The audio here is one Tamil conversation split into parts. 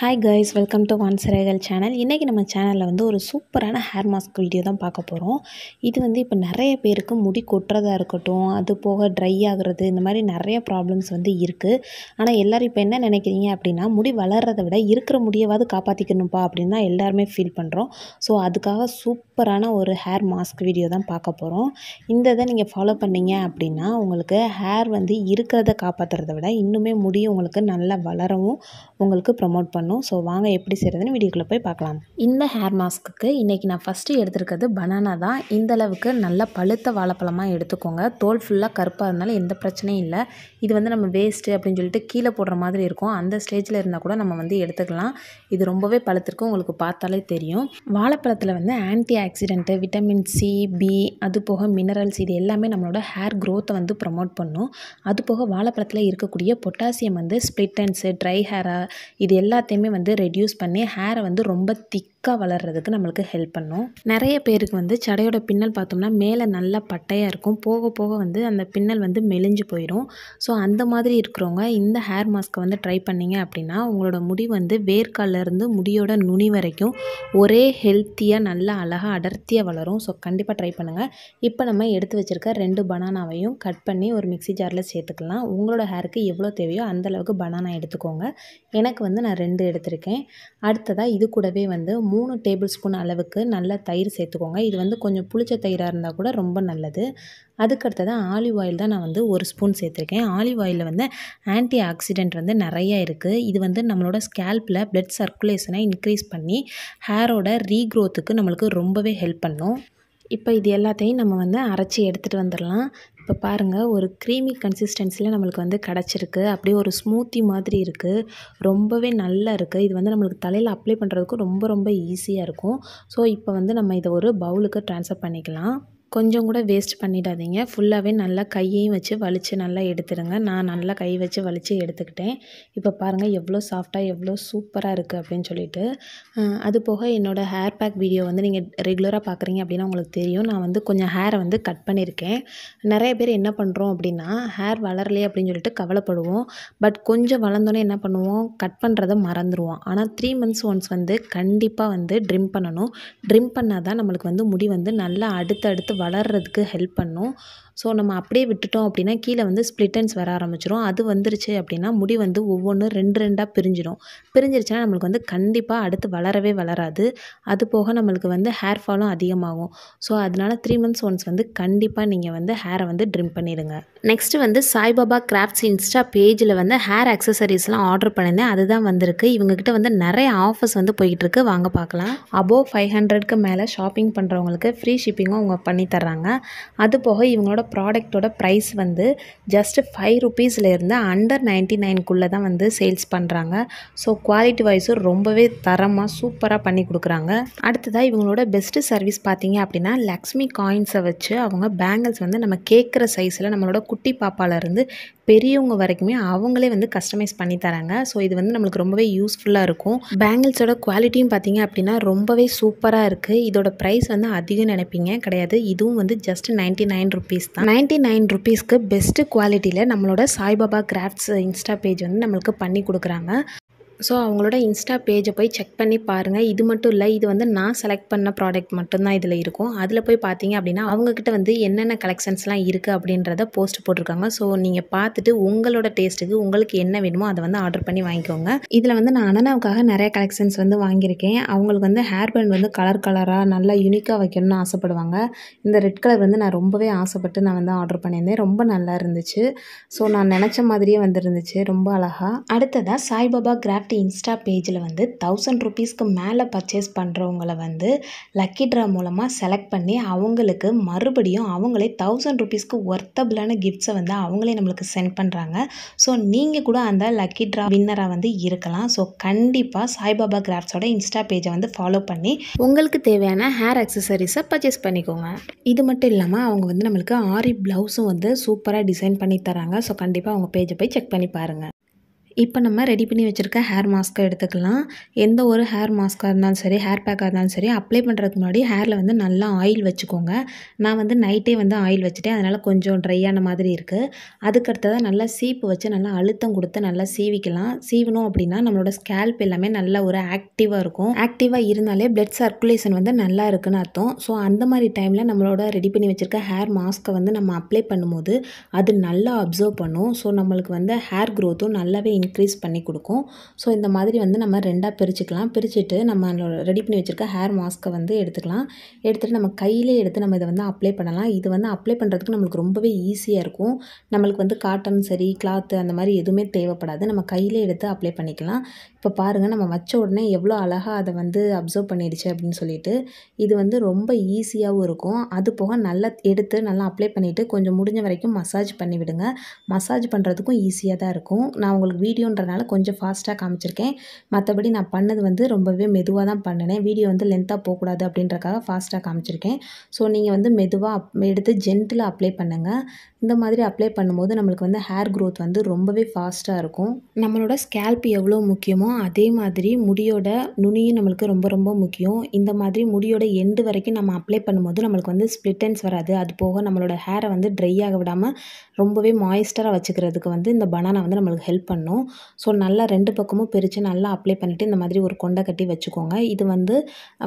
hi guys welcome to one சிறைகள் சேனல் இன்றைக்கி நம்ம சேனலில் வந்து ஒரு சூப்பரான ஹேர் மாஸ்க் வீடியோ தான் பார்க்க போகிறோம் இது வந்து இப்போ நிறைய பேருக்கு முடி கொட்டுறதா இருக்கட்டும் அது போக ட்ரை ஆகிறது இந்த மாதிரி நிறைய ப்ராப்ளம்ஸ் வந்து இருக்குது ஆனால் எல்லோரும் இப்போ என்ன நினைக்கிறீங்க அப்படின்னா முடி வளர்கிறத விட இருக்கிற முடியவாது காப்பாற்றிக்கணும்ப்பா அப்படின்னு தான் எல்லாருமே ஃபீல் பண்ணுறோம் ஸோ அதுக்காக சூப்பரான ஒரு ஹேர் மாஸ்க் வீடியோ தான் பார்க்க போகிறோம் இந்த இதை நீங்கள் ஃபாலோ பண்ணீங்க அப்படின்னா உங்களுக்கு ஹேர் வந்து இருக்கிறத காப்பாற்றுறத விட இன்னுமே முடி உங்களுக்கு நல்லா வளரவும் உங்களுக்கு ப்ரமோட் பண்ணும் பண்ணணும் ஸோ வாங்க எப்படி செய்கிறதுன்னு வீடியோக்குள்ளே போய் பார்க்கலாம் இந்த ஹேர் மாஸ்க்கு இன்றைக்கி நான் ஃபஸ்ட்டு எடுத்துருக்கிறது பனானா தான் இந்தளவுக்கு நல்ல பழுத்த வாழைப்பழமாக எடுத்துக்கோங்க தோல் ஃபுல்லாக கருப்பாக இருந்தாலும் எந்த பிரச்சனையும் இல்லை இது வந்து நம்ம வேஸ்ட்டு அப்படின்னு சொல்லிட்டு கீழே போடுற மாதிரி இருக்கும் அந்த ஸ்டேஜில் இருந்தால் கூட நம்ம வந்து எடுத்துக்கலாம் இது ரொம்பவே பழுத்திருக்கு உங்களுக்கு பார்த்தாலே தெரியும் வாழைப்பழத்தில் வந்து antioxidant vitamin C B அது போக மினரல்ஸ் இது எல்லாமே நம்மளோட ஹேர் க்ரோத்தை வந்து ப்ரொமோட் பண்ணும் அது போக வாழைப்பழத்தில் இருக்கக்கூடிய பொட்டாசியம் வந்து ஸ்ப்ளிட் ட்ரை ஹேராக இது எல்லாத்தையும் எல்லாத்தையுமே வந்து ரெடியூஸ் பண்ணி ஹேரை வந்து ரொம்ப திக் திக்காக வளர்கிறதுக்கு நம்மளுக்கு ஹெல்ப் பண்ணும் நிறைய பேருக்கு வந்து சடையோட பின்னல் பார்த்தோம்னா மேலே நல்லா பட்டையாக இருக்கும் போக போக வந்து அந்த பின்னல் வந்து மெலிஞ்சு போயிடும் ஸோ அந்த மாதிரி இருக்கிறவங்க இந்த ஹேர் மாஸ்க்கை வந்து ட்ரை பண்ணிங்க அப்படின்னா உங்களோட முடி வந்து வேர்க்காலேருந்து முடியோட நுனி வரைக்கும் ஒரே ஹெல்த்தியாக நல்லா அழகாக அடர்த்தியாக வளரும் ஸோ கண்டிப்பாக ட்ரை பண்ணுங்கள் இப்போ நம்ம எடுத்து வச்சுருக்க ரெண்டு பனானாவையும் கட் பண்ணி ஒரு மிக்சி ஜாரில் சேர்த்துக்கலாம் உங்களோட ஹேருக்கு எவ்வளோ தேவையோ அந்தளவுக்கு பனானா எடுத்துக்கோங்க எனக்கு வந்து நான் ரெண்டு எடுத்திருக்கேன் அடுத்ததாக இது கூடவே வந்து மூணு டேபிள் ஸ்பூன் அளவுக்கு நல்ல தயிர் சேர்த்துக்கோங்க இது வந்து கொஞ்சம் புளிச்ச தயிராக இருந்தால் கூட ரொம்ப நல்லது அதுக்கடுத்தது ஆலிவ் ஆயில் தான் நான் வந்து ஒரு ஸ்பூன் சேர்த்துருக்கேன் ஆலிவ் ஆயிலில் வந்து ஆன்டி ஆக்சிடென்ட் வந்து நிறைய இருக்குது இது வந்து நம்மளோட ஸ்கேல்பில் ப்ளட் சர்க்குலேஷனை இன்க்ரீஸ் பண்ணி ஹேரோட ரீக்ரோத்துக்கு நம்மளுக்கு ரொம்பவே ஹெல்ப் பண்ணும் இப்போ இது எல்லாத்தையும் நம்ம வந்து அரைச்சி எடுத்துகிட்டு வந்துடலாம் இப்போ பாருங்கள் ஒரு க்ரீமி கன்சிஸ்டன்சியில் நம்மளுக்கு வந்து கிடச்சிருக்கு அப்படியே ஒரு ஸ்மூத்தி மாதிரி இருக்குது ரொம்பவே நல்லா இருக்குது இது வந்து நம்மளுக்கு தலையில் அப்ளை பண்ணுறதுக்கு ரொம்ப ரொம்ப ஈஸியாக இருக்கும் ஸோ இப்போ வந்து நம்ம இதை ஒரு பவுலுக்கு ட்ரான்ஸ்ஃபர் பண்ணிக்கலாம் கொஞ்சம் கூட வேஸ்ட் பண்ணிடாதீங்க ஃபுல்லாகவே நல்லா கையையும் வச்சு வலித்து நல்லா எடுத்துருங்க நான் நல்லா கை வச்சு வலித்து எடுத்துக்கிட்டேன் இப்போ பாருங்கள் எவ்வளோ சாஃப்டாக எவ்வளோ சூப்பராக இருக்குது அப்படின்னு சொல்லிட்டு அது போக என்னோடய ஹேர் பேக் வீடியோ வந்து நீங்கள் ரெகுலராக பார்க்குறீங்க அப்படின்னா உங்களுக்கு தெரியும் நான் வந்து கொஞ்சம் ஹேரை வந்து கட் பண்ணியிருக்கேன் நிறைய பேர் என்ன பண்ணுறோம் அப்படின்னா ஹேர் வளரலையே அப்படின்னு சொல்லிட்டு கவலைப்படுவோம் பட் கொஞ்சம் வளர்ந்தோன்னே என்ன பண்ணுவோம் கட் பண்ணுறதை மறந்துடுவோம் ஆனால் த்ரீ மந்த்ஸ் ஒன்ஸ் வந்து கண்டிப்பாக வந்து ட்ரிம் பண்ணணும் ட்ரிம் பண்ணால் தான் நம்மளுக்கு வந்து முடி வந்து நல்லா அடுத்து அடுத்து வளர்கிறதுக்கு ஹெல்ப் பண்ணும் ஸோ நம்ம அப்படியே விட்டுட்டோம் அப்படின்னா கீழே வந்து ஸ்ப்ளிட்டன்ஸ் வர ஆரம்பிச்சிடும் அது வந்துருச்சு அப்படின்னா முடி வந்து ஒவ்வொன்றும் ரெண்டு ரெண்டாக பிரிஞ்சிடும் பிரிஞ்சிருச்சுன்னா நம்மளுக்கு வந்து கண்டிப்பாக அடுத்து வளரவே வளராது அது போக நம்மளுக்கு வந்து ஹேர் ஃபாலும் அதிகமாகும் ஸோ அதனால் த்ரீ மந்த்ஸ் ஒன்ஸ் வந்து கண்டிப்பாக நீங்கள் வந்து ஹேரை வந்து ட்ரிம் பண்ணிடுங்க நெக்ஸ்ட்டு வந்து சாய்பாபா கிராஃப்ட்ஸ் இன்ஸ்டா பேஜில் வந்து ஹேர் அக்சசரிஸ்லாம் ஆர்டர் பண்ணியிருந்தேன் அதுதான் வந்திருக்கு இவங்ககிட்ட வந்து நிறைய ஆஃபர்ஸ் வந்து போய்கிட்டு வாங்க பார்க்கலாம் அபோவ் ஃபைவ் ஹண்ட்ரட்க்கு மேலே ஷாப்பிங் பண்ணுறவங்களுக்கு ஃப்ரீ ஷிப்பிங்கும் அவங்க பண்ணித்தர்றாங்க அது போக இவங்களோட ப்ராடக்ட்டோட ப்ரைஸ் வந்து ஜஸ்ட்டு ஃபைவ் ருபீஸ்லேருந்து அண்டர் நைன்ட்டி நைன்குள்ளே தான் வந்து சேல்ஸ் பண்ணுறாங்க ஸோ குவாலிட்டி வைஸும் ரொம்பவே தரமாக சூப்பராக பண்ணி கொடுக்குறாங்க அடுத்ததாக இவங்களோட பெஸ்ட்டு சர்வீஸ் பார்த்தீங்க அப்படின்னா லக்ஷ்மி காயின்ஸை வச்சு அவங்க பேங்கிள்ஸ் வந்து நம்ம கேட்குற சைஸில் நம்மளோட குட்டி பாப்பாவிலேருந்து பெரியவங்க வரைக்குமே அவங்களே வந்து கஸ்டமைஸ் பண்ணி தராங்க ஸோ இது வந்து நம்மளுக்கு ரொம்பவே யூஸ்ஃபுல்லாக இருக்கும் பேங்கிள்ஸோட குவாலிட்டியும் பார்த்தீங்க அப்படின்னா ரொம்பவே சூப்பராக இருக்குது இதோட ப்ரைஸ் வந்து அதிகம் நினைப்பீங்க கிடையாது இதுவும் வந்து ஜஸ்ட் நைன்ட்டி நைன் ருபீஸ் தான் நைன்ட்டி நைன் ருபீஸ்க்கு பெஸ்ட்டு குவாலிட்டியில் நம்மளோட சாய்பாபா கிராஃப்ட்ஸ் இன்ஸ்டா பேஜ் வந்து நம்மளுக்கு பண்ணி கொடுக்குறாங்க ஸோ அவங்களோட இன்ஸ்டா பேஜை போய் செக் பண்ணி பாருங்கள் இது மட்டும் இல்லை இது வந்து நான் செலக்ட் பண்ண ப்ராடக்ட் மட்டும்தான் இதில் இருக்கும் அதில் போய் பார்த்தீங்க அப்படின்னா அவங்கக்கிட்ட வந்து என்னென்ன கலெக்ஷன்ஸ்லாம் இருக்குது அப்படின்றத போஸ்ட் போட்டிருக்காங்க ஸோ நீங்கள் பார்த்துட்டு உங்களோட டேஸ்ட்டுக்கு உங்களுக்கு என்ன வேணுமோ அதை வந்து ஆர்டர் பண்ணி வாங்கிக்கோங்க இதில் வந்து நான் அனனாவுக்காக நிறைய கலெக்ஷன்ஸ் வந்து வாங்கியிருக்கேன் அவங்களுக்கு வந்து ஹேர் பேண்ட் வந்து கலர் கலராக நல்லா யூனிக்காக வைக்கணும்னு ஆசைப்படுவாங்க இந்த ரெட் கலர் வந்து நான் ரொம்பவே ஆசைப்பட்டு நான் வந்து ஆர்டர் பண்ணியிருந்தேன் ரொம்ப நல்லா இருந்துச்சு ஸோ நான் நினச்ச மாதிரியே வந்துருந்துச்சு ரொம்ப அழகாக அடுத்ததாக சாய்பாபா கிராஃப் ப்ராடக்ட் இன்ஸ்டா பேஜில் வந்து தௌசண்ட் ருபீஸ்க்கு மேலே பர்ச்சேஸ் பண்ணுறவங்கள வந்து லக்கி ட்ரா மூலமாக செலக்ட் பண்ணி அவங்களுக்கு மறுபடியும் அவங்களே தௌசண்ட் ருபீஸ்க்கு ஒர்த்தபிளான கிஃப்ட்ஸை வந்து அவங்களே நம்மளுக்கு சென்ட் பண்ணுறாங்க ஸோ நீங்கள் கூட அந்த லக்கி ட்ரா வின்னராக வந்து இருக்கலாம் ஸோ கண்டிப்பாக சாய்பாபா கிராஃப்ட்ஸோட இன்ஸ்டா பேஜை வந்து ஃபாலோ பண்ணி உங்களுக்கு தேவையான ஹேர் அக்சசரிஸை பர்ச்சேஸ் பண்ணிக்கோங்க இது மட்டும் இல்லாமல் அவங்க வந்து நம்மளுக்கு ஆரி ப்ளவுஸும் வந்து சூப்பராக டிசைன் பண்ணி தராங்க ஸோ கண்டிப்பாக அவங்க பேஜை போய் செக் பண்ணி பாருங்கள் இப்போ நம்ம ரெடி பண்ணி வச்சுருக்க ஹேர் மாஸ்க்கை எடுத்துக்கலாம் எந்த ஒரு ஹேர் மாஸ்க்காக இருந்தாலும் சரி ஹேர் பேக்காக இருந்தாலும் சரி அப்ளை பண்ணுறதுக்கு முன்னாடி ஹேரில் வந்து நல்லா ஆயில் வச்சுக்கோங்க நான் வந்து நைட்டே வந்து ஆயில் வச்சுட்டேன் அதனால் கொஞ்சம் ட்ரையான மாதிரி இருக்குது அதுக்கடுத்ததாக நல்லா சீப்பு வச்சு நல்லா அழுத்தம் கொடுத்து நல்லா சீவிக்கலாம் சீவணும் அப்படின்னா நம்மளோட ஸ்கேல்ப் எல்லாமே நல்ல ஒரு ஆக்டிவாக இருக்கும் ஆக்டிவாக இருந்தாலே பிளட் சர்க்குலேஷன் வந்து நல்லா இருக்குன்னு அர்த்தம் ஸோ அந்த மாதிரி டைமில் நம்மளோட ரெடி பண்ணி வச்சுருக்க ஹேர் மாஸ்க்கை வந்து நம்ம அப்ளை பண்ணும்போது அது நல்லா அப்சர்வ் பண்ணும் ஸோ நம்மளுக்கு வந்து ஹேர் க்ரோத்தும் நல்லாவே இன்க்ரீஸ் பண்ணி கொடுக்கும் ஸோ இந்த மாதிரி வந்து நம்ம ரெண்டாக பிரிச்சுக்கலாம் பிரிச்சுட்டு நம்ம ரெடி பண்ணி வச்சுருக்க ஹேர் மாஸ்க்கை வந்து எடுத்துக்கலாம் எடுத்துகிட்டு நம்ம கையிலே எடுத்து நம்ம இதை வந்து அப்ளை பண்ணலாம் இது வந்து அப்ளை பண்ணுறதுக்கு நம்மளுக்கு ரொம்பவே ஈஸியாக இருக்கும் நம்மளுக்கு வந்து காட்டன் சரி கிளாத்து அந்த மாதிரி எதுவுமே தேவைப்படாது நம்ம கையிலே எடுத்து அப்ளை பண்ணிக்கலாம் இப்போ பாருங்கள் நம்ம வச்ச உடனே எவ்வளோ அழகாக அதை வந்து அப்சர்வ் பண்ணிடுச்சு அப்படின்னு சொல்லிட்டு இது வந்து ரொம்ப ஈஸியாகவும் இருக்கும் அது போக நல்லா எடுத்து நல்லா அப்ளை பண்ணிவிட்டு கொஞ்சம் முடிஞ்ச வரைக்கும் மசாஜ் பண்ணிவிடுங்க மசாஜ் பண்ணுறதுக்கும் ஈஸியாக தான் இருக்கும் நான் உங்களுக்கு வீடியோ வீடியோன்றனால கொஞ்சம் ஃபாஸ்ட்டாக காமிச்சிருக்கேன் மற்றபடி நான் பண்ணது வந்து ரொம்பவே மெதுவாக தான் பண்ணினேன் வீடியோ வந்து லென்த்தாக போகக்கூடாது அப்படின்றக்காக ஃபாஸ்ட்டாக காமிச்சிருக்கேன் ஸோ நீங்கள் வந்து மெதுவாக எடுத்து ஜென்டில் அப்ளை பண்ணுங்கள் இந்த மாதிரி அப்ளை பண்ணும்போது நம்மளுக்கு வந்து ஹேர் க்ரோத் வந்து ரொம்பவே ஃபாஸ்ட்டாக இருக்கும் நம்மளோட ஸ்கேல்ப் எவ்வளோ முக்கியமோ அதே மாதிரி முடியோட நுனியும் நம்மளுக்கு ரொம்ப ரொம்ப முக்கியம் இந்த மாதிரி முடியோட எண்டு வரைக்கும் நம்ம அப்ளை பண்ணும்போது நம்மளுக்கு வந்து ஸ்பிளிட்டன்ஸ் வராது அது போக நம்மளோட ஹேரை வந்து ட்ரை ஆக விடாமல் ரொம்பவே மாய்ஸ்டராக வச்சுக்கிறதுக்கு வந்து இந்த பனானா வந்து நம்மளுக்கு ஹெல்ப் பண்ணும் ஸோ நல்லா ரெண்டு பக்கமும் பிரித்து நல்லா அப்ளை பண்ணிவிட்டு இந்த மாதிரி ஒரு கொண்டை கட்டி வச்சுக்கோங்க இது வந்து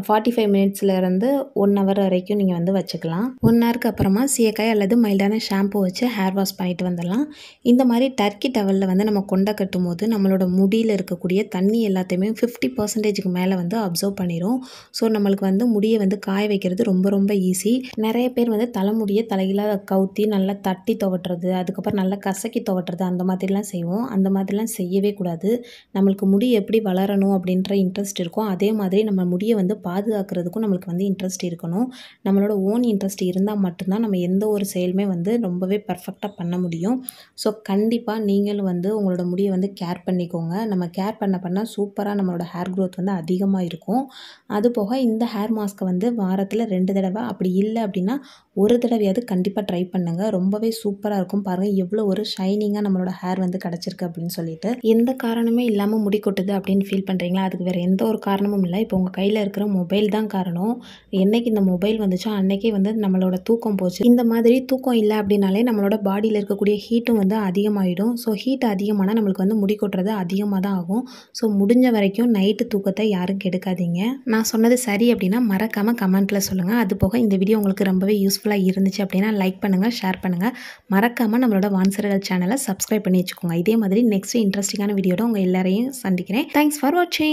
ஃபார்ட்டி ஃபைவ் மினிட்ஸ்லேருந்து ஒன் ஹவர் வரைக்கும் நீங்கள் வந்து வச்சுக்கலாம் ஒன் ஹவருக்கு அப்புறமா சீக்காய் அல்லது மைல்டான ஷாம்பு வச்சு ஹேர் வாஷ் பண்ணிட்டு வந்துடலாம் இந்த மாதிரி டர்க்கி டவலில் வந்து நம்ம கொண்டை கட்டும் போது நம்மளோட முடியில் இருக்கக்கூடிய தண்ணி எல்லாத்தையுமே ஃபிஃப்டி பர்சன்டேஜுக்கு மேலே வந்து அப்சர்வ் பண்ணிடும் ஸோ நம்மளுக்கு வந்து முடியை வந்து காய வைக்கிறது ரொம்ப ரொம்ப ஈஸி நிறைய பேர் வந்து தலைமுடியை தலையில கவுத்தி நல்லா தட்டி துவட்டுறது அதுக்கப்புறம் நல்லா கசக்கி துவட்டுறது அந்த மாதிரிலாம் செய்வோம் அந்த மாதிரிலாம் இதெல்லாம் செய்யவே கூடாது நம்மளுக்கு முடி எப்படி வளரணும் அப்படின்ற இன்ட்ரெஸ்ட் இருக்கும் அதே மாதிரி நம்ம முடியை வந்து பாதுகாக்கிறதுக்கும் நம்மளுக்கு வந்து இன்ட்ரெஸ்ட் இருக்கணும் நம்மளோட ஓன் இன்ட்ரெஸ்ட் இருந்தால் மட்டும்தான் நம்ம எந்த ஒரு செயலுமே வந்து ரொம்பவே பர்ஃபெக்டாக பண்ண முடியும் ஸோ கண்டிப்பாக நீங்களும் வந்து உங்களோட முடியை வந்து கேர் பண்ணிக்கோங்க நம்ம கேர் பண்ண பண்ணால் சூப்பராக நம்மளோட ஹேர் க்ரோத் வந்து அதிகமாக இருக்கும் அது இந்த ஹேர் மாஸ்க்கை வந்து வாரத்தில் ரெண்டு தடவை அப்படி இல்லை அப்படின்னா ஒரு தடவையாவது கண்டிப்பாக ட்ரை பண்ணுங்கள் ரொம்பவே சூப்பராக இருக்கும் பாருங்கள் எவ்வளோ ஒரு ஷைனிங்காக நம்மளோட ஹேர் வந்து கிடச்சிருக்கு அப்படின்னு சொல்லி சொல்லிட்டு எந்த காரணமே இல்லாமல் முடி கொட்டுது அப்படின்னு ஃபீல் பண்ணுறீங்களா அதுக்கு வேறு எந்த ஒரு காரணமும் இல்லை இப்போ உங்கள் கையில் இருக்கிற மொபைல் தான் காரணம் என்றைக்கு இந்த மொபைல் வந்துச்சோ அன்றைக்கே வந்து நம்மளோட தூக்கம் போச்சு இந்த மாதிரி தூக்கம் இல்லை அப்படின்னாலே நம்மளோட பாடியில் இருக்கக்கூடிய ஹீட்டும் வந்து அதிகமாகிடும் ஸோ ஹீட் அதிகமானால் நம்மளுக்கு வந்து முடி கொட்டுறது அதிகமாக தான் ஆகும் ஸோ முடிஞ்ச வரைக்கும் நைட்டு தூக்கத்தை யாரும் கெடுக்காதீங்க நான் சொன்னது சரி அப்படின்னா மறக்காமல் கமெண்ட்டில் சொல்லுங்கள் அது போக இந்த வீடியோ உங்களுக்கு ரொம்பவே யூஸ்ஃபுல்லாக இருந்துச்சு அப்படின்னா லைக் பண்ணுங்கள் ஷேர் பண்ணுங்கள் மறக்காமல் நம்மளோட வான்சர்கள் சேனலை சப்ஸ்கிரைப் பண்ணி வச்சுக்கோங்க இதே மாதிரி நெக்ஸ்ட் இன்ட்ரெஸ்டிங்கான வீடியோட உங்கள் எல்லாரையும் சந்திக்கிறேன் தேங்க்ஸ் ஃபார் வாட்சிங்